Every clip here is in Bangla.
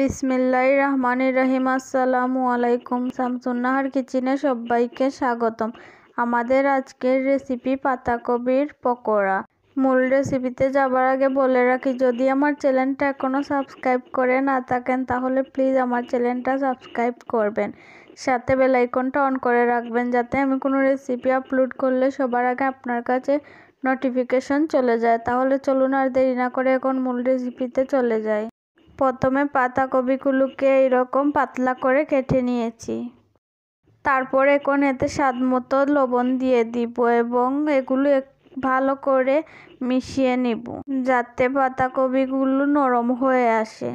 বিসমিল্লাহ রহমান রহিম আসসালামু আলাইকুম শামসুন্নাহার কিচেনে সবাইকে স্বাগতম আমাদের আজকের রেসিপি পাতাকপির পকোড়া মূল রেসিপিতে যাবার আগে বলে রাখি যদি আমার চ্যানেলটা এখনও সাবস্ক্রাইব করে না থাকেন তাহলে প্লিজ আমার চ্যানেলটা সাবস্ক্রাইব করবেন সাথে বেলাইকনটা অন করে রাখবেন যাতে আমি কোনো রেসিপি আপলোড করলে সবার আগে আপনার কাছে নোটিফিকেশন চলে যায় তাহলে চলুন আর দেরি না করে এখন মূল রেসিপিতে চলে যায় প্রথমে পাতাকপিগুলোকে এরকম পাতলা করে কেটে নিয়েছি তারপর এখন এতে স্বাদ মতো লবণ দিয়ে দিব এবং এগুলো ভালো করে মিশিয়ে নিব যাতে পাতাকপিগুলো নরম হয়ে আসে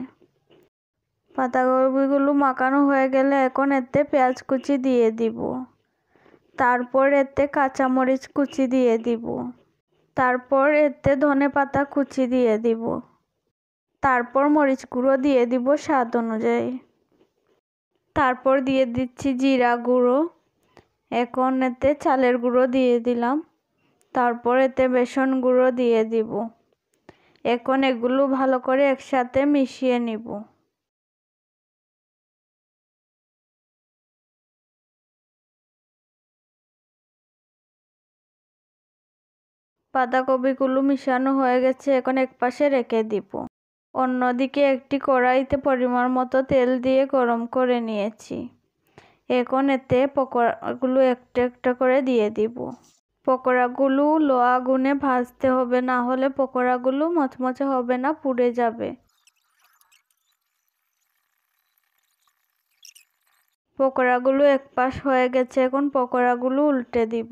পাতাকপিগুলো মাখানো হয়ে গেলে এখন এতে পেঁয়াজ কুচি দিয়ে দিব তারপর এতে কাঁচামরিচ কুচি দিয়ে দিব তারপর এতে ধনে পাতা কুচি দিয়ে দিব তারপর মরিচ গুঁড়ো দিয়ে দিব স্বাদ অনুযায়ী তারপর দিয়ে দিচ্ছি জিরা গুঁড়ো এখন এতে চালের গুঁড়ো দিয়ে দিলাম তারপর এতে বেসন গুঁড়ো দিয়ে দিব এখন এগুলো ভালো করে একসাথে মিশিয়ে নিব বাঁধাকপিগুলো মিশানো হয়ে গেছে এখন এক পাশে রেখে দিব অন্যদিকে একটি কড়াইতে পরিমাণ মতো তেল দিয়ে গরম করে নিয়েছি এখন এতে পকোড়াগুলো একটা একটা করে দিয়ে দিব পকোড়াগুলো লো আগুনে ভাজতে হবে না হলে পকোড়াগুলো মচমচে হবে না পুড়ে যাবে পকোড়াগুলো এক পাশ হয়ে গেছে এখন পকোড়াগুলো উল্টে দিব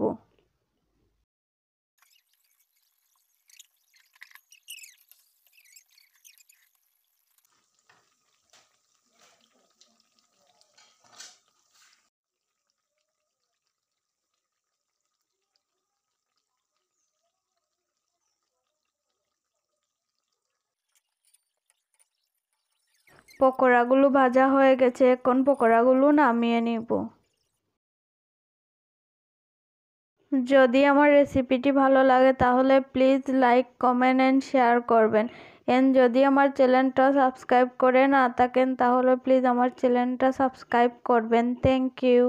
পকোড়াগুলো ভাজা হয়ে গেছে এখন পকোড়াগুলো নামিয়ে নিব যদি আমার রেসিপিটি ভালো লাগে তাহলে please like comment and share করবেন এন্ড যদি আমার চ্যানেলটা সাবস্ক্রাইব করে না থাকেন তাহলে প্লিজ আমার চ্যানেলটা সাবস্ক্রাইব করবেন থ্যাংক ইউ